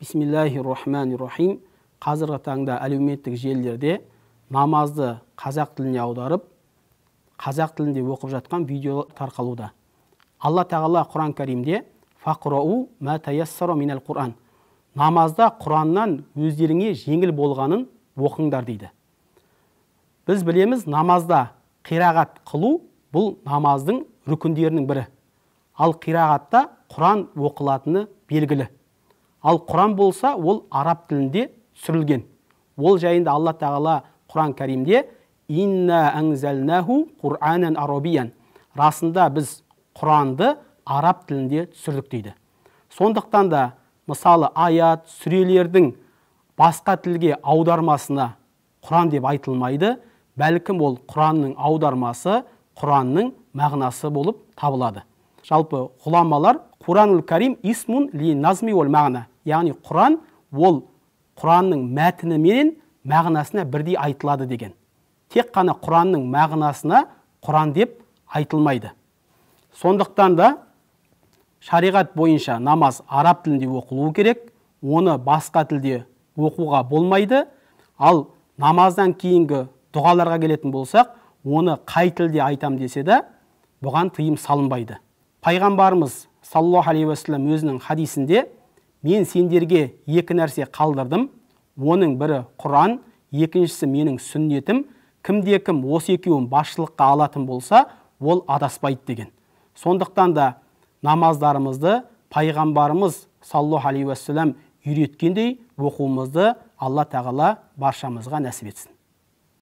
бисмиллахи рахмани рахим қазіргі таңда әлеуметтік желілерде намазды қазақ тіліне аударып қазақ тілінде оқып жатқан видео тарқалуда алла тағала құран кәрімде фақрау мә құран намазда құраннан өздеріңе жеңіл болғанын оқыңдар дейді біз білеміз намазда қирағат қылу бұл намаздың рүкіндерінің бірі ал қирағатта құран оқылатыны белгілі ал құран болса ол араб тілінде түсірілген ол жайында алла тағала құран кәрімде инна әңзәлінәу құранан арабиян расында біз құранды араб тілінде түсірдік дейді сондықтан да мысалы аят сүрелердің басқа тілге аудармасына құран деп айтылмайды бәлкім ол құранның аудармасы құранның мағынасы болып табылады жалпы ғұламалар құранул карим исмун ли назми уәл мағна яғни құран ол құранның мәтіні менен мағынасына бірдей айтылады деген тек қана құранның мағынасына құран деп айтылмайды сондықтан да шариғат бойынша намаз араб тілінде оқылуы керек оны басқа тілде оқуға болмайды ал намаздан кейінгі дұғаларға келетін болсақ оны қай тілде айтам десе де бұған тыйым салынбайды пайғамбарымыз саллаллаху алейхи уассалам өзінің хадисінде мен сендерге екі нәрсе қалдырдым оның бірі құран екіншісі менің сүннетім кімде кім осы екеуін басшылыққа алатын болса ол адаспайды деген сондықтан да намаздарымызды пайғамбарымыз саллаллаху алейхи уассалам үйреткендей оқуымызды алла тағала баршамызға нәсіп етсін